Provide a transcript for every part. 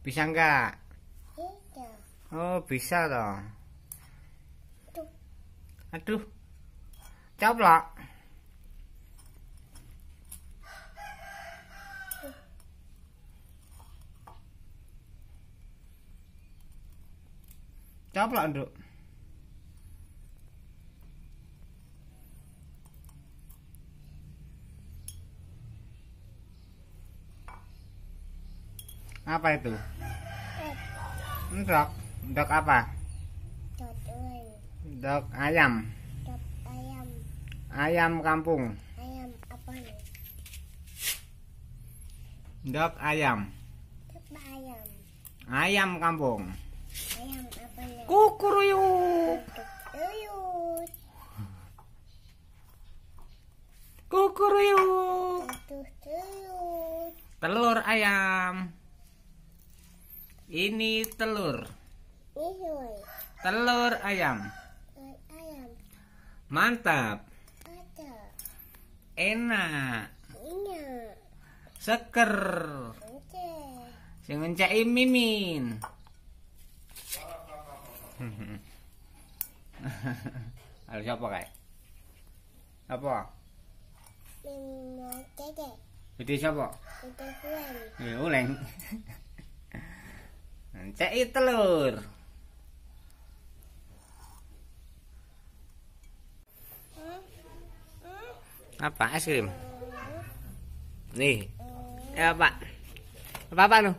Bisa nggak? Bisa. Oh, bisa loh. Aduh. Aduh. Coplok. Coplok, Nduk. Apa itu? Endok. Endok apa? Endok ayam. Endok ayam. Ayam kampung. Ayam apa nih? Endok ayam. ayam. Ayam kampung. Ayam apa nih? Kukuruyuk. Kukuruyuk. Kukuruyuk. Telur ayam. Ini telur. Telur ayam. Mantap. Enak. Seker. Sing mimin. Halo siapa kayak? Apa? Mimin dede. siapa? Itu uleng. uleng. Cek nah, telur. Apa es krim? Nih. Ya, Pak. Apa apa nu?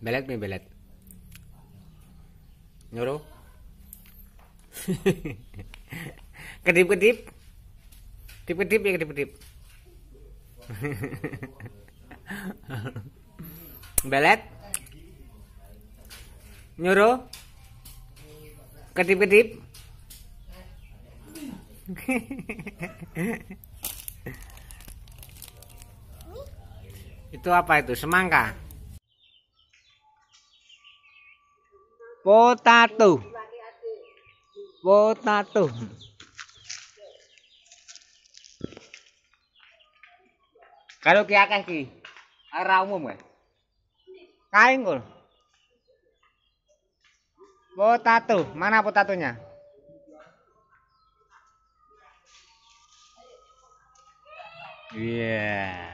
Belet nih belet nyuruh kedip kedip kedip kedip ya kedip kedip belet nyuruh kedip kedip itu apa itu semangka Potato. Potato. Kalau ki akeh ki. Ora umum kan. Kain ngul. Potato, mana potatonya? Iya. Yeah.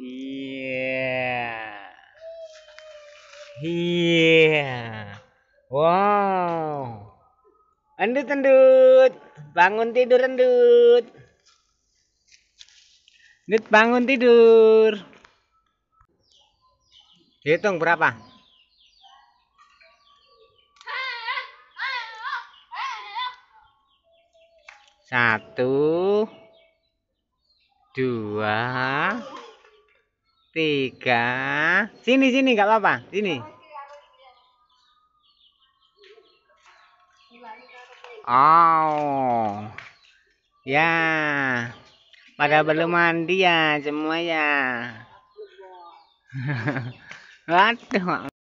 Iya. Yeah. Iya. Wow. Endut endut. Bangun tidur endut. Endut bangun tidur. Hitung berapa? Satu, dua, tiga sini sini nggak apa-apa sini oh ya pada belum mandi ya semua ya waduh